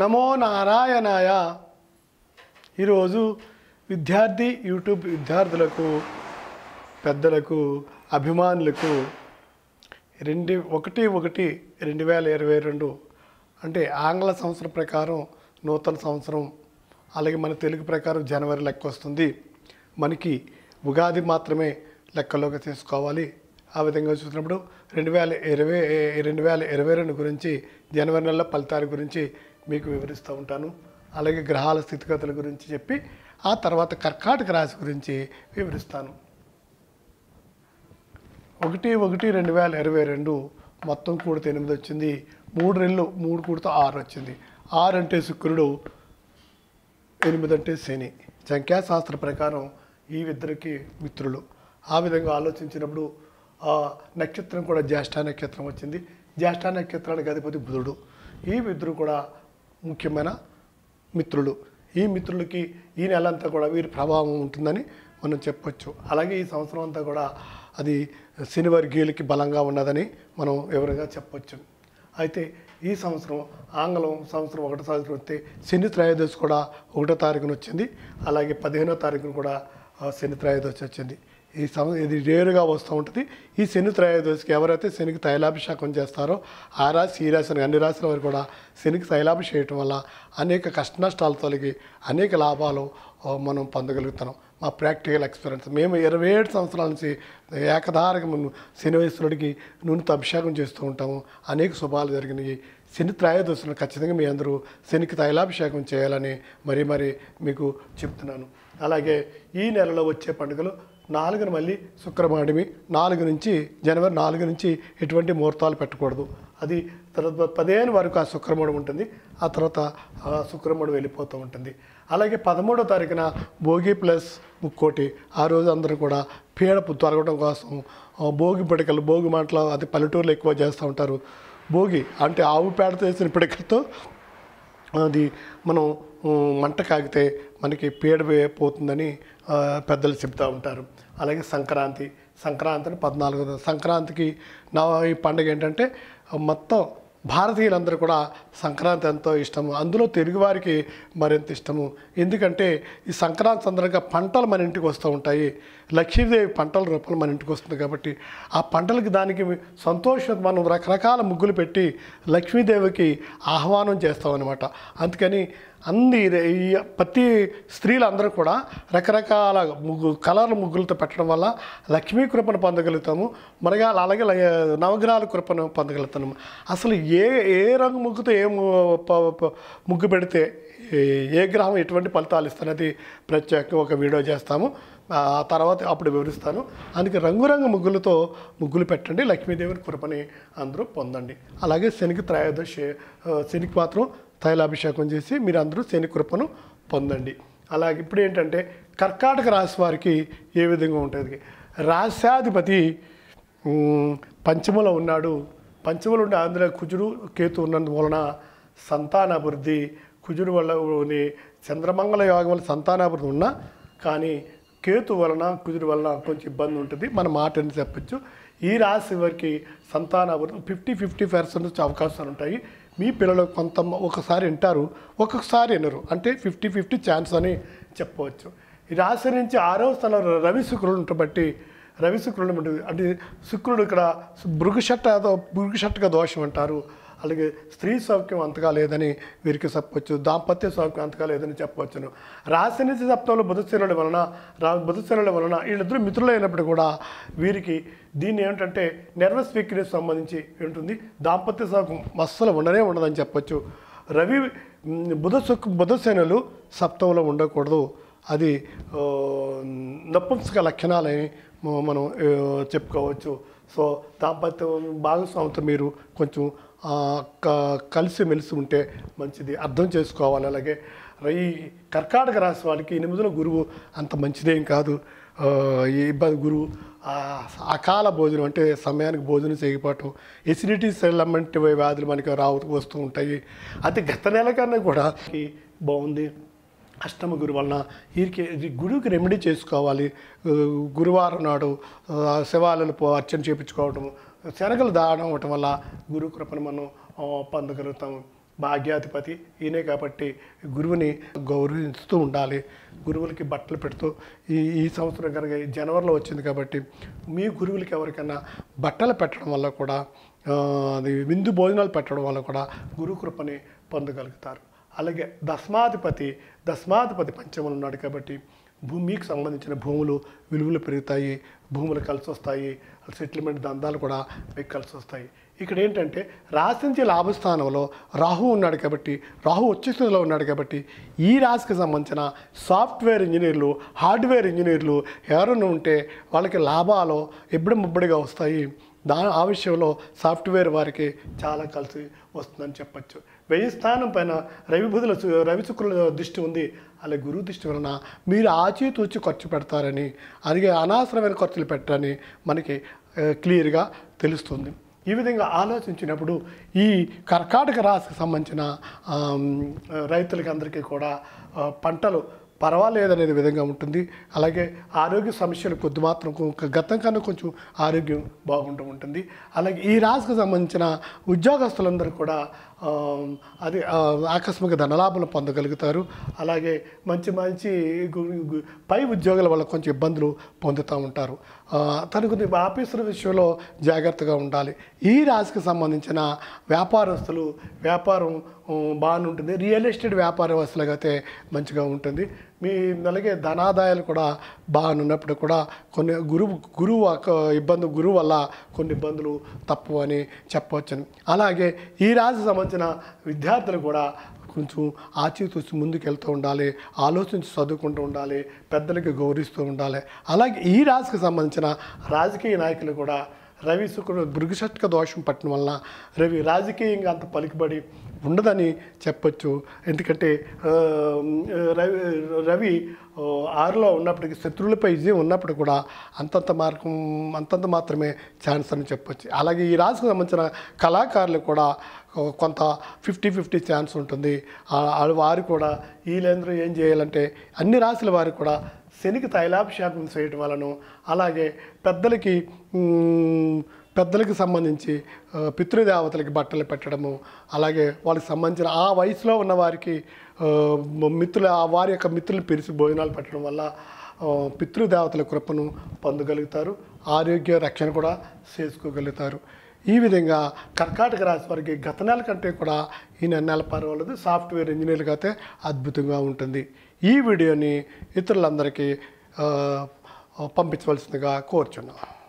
నమో నారాయణాయ ఈరోజు విద్యార్థి యూట్యూబ్ విద్యార్థులకు పెద్దలకు అభిమానులకు రెండు ఒకటి ఒకటి రెండు వేల ఇరవై రెండు అంటే ఆంగ్ల సంవత్సరం ప్రకారం నూతన సంవత్సరం అలాగే మన తెలుగు ప్రకారం జనవరి లెక్క వస్తుంది మనకి ఉగాది మాత్రమే లెక్కలోకి తీసుకోవాలి ఆ విధంగా చూసినప్పుడు రెండు వేల ఇరవై రెండు వేల ఇరవై రెండు గురించి జనవరి నెలలో ఫలితాల గురించి మీకు వివరిస్తూ ఉంటాను అలాగే గ్రహాల స్థితిగతుల గురించి చెప్పి ఆ తర్వాత కర్కాటక రాశి గురించి వివరిస్తాను ఒకటి ఒకటి రెండు వేల ఇరవై రెండు మొత్తం కూడితే ఎనిమిది వచ్చింది మూడు రెండు మూడు కూడితే ఆరు వచ్చింది ఆరు అంటే శుక్రుడు ఎనిమిది అంటే శని సంఖ్యాశాస్త్ర ప్రకారం ఈ ఇద్దరికి మిత్రులు ఆ విధంగా ఆలోచించినప్పుడు నక్షత్రం కూడా జ్యేష్ఠ నక్షత్రం వచ్చింది జ్యేష్ఠ నక్షత్రానికి అధిపతి బుధుడు ఈ ఇద్దరు కూడా ముఖ్యమైన మిత్రులు ఈ మిత్రులకి ఈ నెల అంతా కూడా వీరి ప్రభావం ఉంటుందని మనం చెప్పొచ్చు అలాగే ఈ సంవత్సరం అంతా కూడా అది శనివర్గీయులకి బలంగా ఉన్నదని మనం వివరంగా చెప్పొచ్చు అయితే ఈ సంవత్సరం ఆంగ్లం సంవత్సరం ఒకటో సంవత్సరం వస్తే శని త్రయోదశి కూడా ఒకటో తారీఖున వచ్చింది అలాగే పదిహేనో తారీఖున కూడా శని త్రయోదశి వచ్చింది ఈ సం ఇది రేరుగా వస్తూ ఉంటుంది ఈ శని త్రయోదశికి ఎవరైతే శనికి తైలాభిషేకం చేస్తారో ఆ రాశి ఈ రాశి అన్ని రాశుల వారు కూడా శనికి తైలాభిషేయటం చేయటం వల్ల అనేక కష్ట నష్టాలు తొలగి అనేక లాభాలు మనం పొందగలుగుతున్నాం మా ప్రాక్టికల్ ఎక్స్పీరియన్స్ మేము ఇరవై ఏడు సంవత్సరాల నుంచి ఏకధారగా మనం శనివేశ్వరుడికి నూనె అభిషేకం చేస్తూ ఉంటాము అనేక శుభాలు జరిగినాయి శని త్రయోదశులను ఖచ్చితంగా మీ అందరూ శనికి తైలాభిషేకం చేయాలని మరీ మరీ మీకు చెప్తున్నాను అలాగే ఈ నెలలో వచ్చే పండుగలు నాలుగున మళ్ళీ శుక్రమాడమి నాలుగు నుంచి జనవరి నాలుగు నుంచి ఎటువంటి ముహూర్తాలు పెట్టకూడదు అది తర్వాత పదిహేను వరకు ఆ శుక్రముడు ఉంటుంది ఆ తర్వాత శుక్రముడు వెళ్ళిపోతూ ఉంటుంది అలాగే పదమూడో తారీఖున భోగి ప్లస్ ముక్కోటి ఆ రోజు అందరూ కూడా పీడ తొలగడం కోసం భోగి పిడకలు భోగి మంటలు అది పల్లెటూరులో ఎక్కువ చేస్తూ ఉంటారు భోగి అంటే ఆవు పేడతో చేసిన పిడకలతో అది మనం మంట కాగితే మనకి పీడ పోతుందని పెద్దలు చెప్తూ ఉంటారు అలాగే సంక్రాంతి సంక్రాంతిని పద్నాలుగు సంక్రాంతికి నా ఈ పండుగ ఏంటంటే మొత్తం భారతీయులందరూ కూడా సంక్రాంతి ఎంతో ఇష్టము అందులో తెలుగువారికి మరింత ఇష్టము ఎందుకంటే ఈ సంక్రాంతి సందర్భంగా పంటలు మన ఇంటికి వస్తూ ఉంటాయి లక్ష్మీదేవి పంటల రూపంలో మన ఇంటికి వస్తుంది కాబట్టి ఆ పంటలకి దానికి సంతోషం మనం రకరకాల ముగ్గులు పెట్టి లక్ష్మీదేవికి ఆహ్వానం చేస్తామన్నమాట అందుకని అంది ప్రతి స్త్రీలందరూ కూడా రకరకాల ముగ్గు కలర్ల ముగ్గులతో పెట్టడం వల్ల లక్ష్మీ కృపను పొందగలుగుతాము మనగా అలాగే నవగ్రహాల కృపను పొందగలుగుతాము అసలు ఏ ఏ రంగు ముగ్గుతో ఏ ముగ్గు పెడితే ఏ గ్రహం ఎటువంటి ఫలితాలు ఇస్తున్నది ప్రత్యేకంగా ఒక వీడియో చేస్తాము ఆ తర్వాత అప్పుడు వివరిస్తాను అందుకే రంగురంగు ముగ్గులతో ముగ్గులు పెట్టండి లక్ష్మీదేవిని కృపని అందరూ పొందండి అలాగే శనికి త్రయోదశి శనికి మాత్రం తైలాభిషేకం చేసి మీరు అందరూ శని కృపను పొందండి అలాగే ఇప్పుడు ఏంటంటే కర్కాటక రాశి వారికి ఏ విధంగా ఉంటుంది రాశ్యాధిపతి పంచములో ఉన్నాడు పంచములు ఉండే అందులో కుజుడు కేతు ఉన్నందువలన సంతానాభివృద్ధి కుజుడు వల్ల చంద్రమంగళ యోగం వల్ల సంతానాభివృద్ధి ఉన్నా కానీ కేతు వలన కుజుడు వలన కొంచెం ఇబ్బంది ఉంటుంది మన మాట చెప్పచ్చు ఈ రాశి వారికి సంతానాభివృద్ధి ఫిఫ్టీ ఫిఫ్టీ పర్సెంట్ అవకాశాలు ఉంటాయి మీ పిల్లలు కొంత ఒకసారి వింటారు ఒక్కొక్కసారి వినరు అంటే ఫిఫ్టీ ఫిఫ్టీ ఛాన్స్ అని చెప్పవచ్చు ఈ రాశి నుంచి ఆరవ స్థానంలో రవి శుక్రుడు బట్టి రవి శుక్రుడు ఉంటుంది అంటే శుక్రుడు ఇక్కడ భృగుషట్ట భృగుషట్టక దోషం అంటారు అలాగే స్త్రీ సౌఖ్యం అంతగా లేదని వీరికి చెప్పవచ్చు దాంపత్య సౌఖ్యం అంతగా లేదని చెప్పవచ్చును రాశినిచి సప్తంలో బుధశనుల వలన బుధశనుల వలన వీళ్ళిద్దరూ మిత్రులైనప్పుడు కూడా వీరికి దీన్ని ఏమిటంటే నెర్వస్ వీక్నెస్ సంబంధించి ఉంటుంది దాంపత్య సౌఖ్యం అస్సలు ఉండనే ఉండదని చెప్పచ్చు రవి బుధ సుఖ బుధశనులు సప్తంలో ఉండకూడదు అది నపుంసక లక్షణాలని మనం చెప్పుకోవచ్చు సో దాంపత్యం భాగస్వామితో మీరు కొంచెం కలిసిమెలిసి ఉంటే మంచిది అర్థం చేసుకోవాలి అలాగే ఈ కర్కాటక రాశి వాళ్ళకి ఎనిమిదిలో గురువు అంత మంచిదేం కాదు ఈ ఇబ్బంది గురువు అకాల భోజనం అంటే సమయానికి భోజనం చేయకపోవటం ఎసిడిటీ సెల్లమంటి వ్యాధులు మనకి రావు వస్తూ ఉంటాయి అది గత నెల కన్నా కూడా బాగుంది అష్టమ గురు వలన వీరికి గురువుకి రెమెడీ చేసుకోవాలి గురువారం నాడు శివాలయాలు అర్చన చేయించుకోవటం శనగలు దాడం అవటం వల్ల గురు కృపను మనం పొందగలుగుతాము భాగ్యాధిపతి ఈయనే కాబట్టి గురువుని గౌరవిస్తూ ఉండాలి గురువులకి బట్టలు పెడుతూ ఈ ఈ సంవత్సరం కనుక జనవరిలో వచ్చింది కాబట్టి మీ గురువులకి ఎవరికైనా బట్టలు పెట్టడం వల్ల కూడా అది విందు భోజనాలు పెట్టడం వల్ల కూడా గురు కృపని పొందగలుగుతారు అలాగే దస్మాధిపతి దశమాధిపతి పంచములు ఉన్నాడు కాబట్టి భూమికి సంబంధించిన భూములు విలువలు పెరుగుతాయి భూములు కలిసి వస్తాయి సెటిల్మెంట్ దందాలు కూడా మీకు కలిసి వస్తాయి ఇక్కడ ఏంటంటే రాసించే లాభస్థానంలో రాహు ఉన్నాడు కాబట్టి రాహు వచ్చే స్థితిలో ఉన్నాడు కాబట్టి ఈ రాశికి సంబంధించిన సాఫ్ట్వేర్ ఇంజనీర్లు హార్డ్వేర్ ఇంజనీర్లు ఎవరైనా ఉంటే వాళ్ళకి లాభాలు ఇబ్బడి ముబ్బడిగా వస్తాయి దా ఆ విషయంలో సాఫ్ట్వేర్ వారికి చాలా కలిసి వస్తుందని చెప్పచ్చు వెయ్యి స్థానం పైన రవిబుధుల రవి శుక్రుల దృష్టి ఉంది అలా గురువు దృష్టి వలన మీరు ఆచితూచి ఖర్చు పెడతారని అలాగే అనవసరమైన ఖర్చులు పెట్టారని మనకి క్లియర్గా తెలుస్తుంది ఈ విధంగా ఆలోచించినప్పుడు ఈ కర్కాటక రాశికి సంబంధించిన రైతులకి అందరికీ కూడా పంటలు పర్వాలేదనే విధంగా ఉంటుంది అలాగే ఆరోగ్య సమస్యలు కొద్ది మాత్రం గతం కన్నా కొంచెం ఆరోగ్యం బాగుంటూ ఉంటుంది అలాగే ఈ రాశికి సంబంధించిన ఉద్యోగస్తులందరూ కూడా అది ఆకస్మిక ధనలాభాలు పొందగలుగుతారు అలాగే మంచి మంచి పై ఉద్యోగాల వల్ల కొంచెం ఇబ్బందులు పొందుతూ ఉంటారు తన కొద్ది ఆఫీసుల విషయంలో జాగ్రత్తగా ఉండాలి ఈ రాశికి సంబంధించిన వ్యాపారస్తులు వ్యాపారం బాగానే ఉంటుంది రియల్ ఎస్టేట్ వ్యాపారస్తులకైతే మంచిగా ఉంటుంది మీ అలాగే ధనాదాయాలు కూడా ఉన్నప్పుడు కూడా కొన్ని గురువు గురువు ఇబ్బంది గురువు వల్ల కొన్ని ఇబ్బందులు తప్పు అని చెప్పవచ్చును అలాగే ఈ రాశి సంబంధించిన విద్యార్థులు కూడా కొంచెం ఆచితూచి ముందుకెళ్తూ ఉండాలి ఆలోచించి చదువుకుంటూ ఉండాలి పెద్దలకి గౌరవిస్తూ ఉండాలి అలాగే ఈ రాశికి సంబంధించిన రాజకీయ నాయకులు కూడా రవి శుక్రుడు భృగశట్క దోషం పట్టడం వలన రవి రాజకీయంగా అంత పలికిబడి ఉండదని చెప్పచ్చు ఎందుకంటే రవి రవి ఆరులో ఉన్నప్పటికీ శత్రువులపై విజయం ఉన్నప్పుడు కూడా అంతంత మార్గం అంతంత మాత్రమే ఛాన్స్ అని చెప్పొచ్చు అలాగే ఈ రాశికి సంబంధించిన కళాకారులు కూడా కొంత ఫిఫ్టీ ఫిఫ్టీ ఛాన్స్ ఉంటుంది వారు కూడా వీళ్ళందరూ ఏం చేయాలంటే అన్ని రాశుల వారు కూడా శనికి తైలాభిషేకం చేయటం వలన అలాగే పెద్దలకి పెద్దలకు సంబంధించి పితృదేవతలకి బట్టలు పెట్టడము అలాగే వాళ్ళకి సంబంధించిన ఆ వయసులో ఉన్న వారికి మిత్రుల వారి యొక్క మిత్రులు పిలిచి భోజనాలు పెట్టడం వల్ల పితృదేవతల కృపను పొందగలుగుతారు ఆరోగ్య రక్షణ కూడా చేసుకోగలుగుతారు ఈ విధంగా కర్కాటక రాశి వారికి గత నెల కంటే కూడా ఈ నెల పర్వాలేదు సాఫ్ట్వేర్ ఇంజనీర్లు అయితే అద్భుతంగా ఉంటుంది ఈ వీడియోని ఇతరులందరికీ పంపించవలసిందిగా కోరుచున్నాను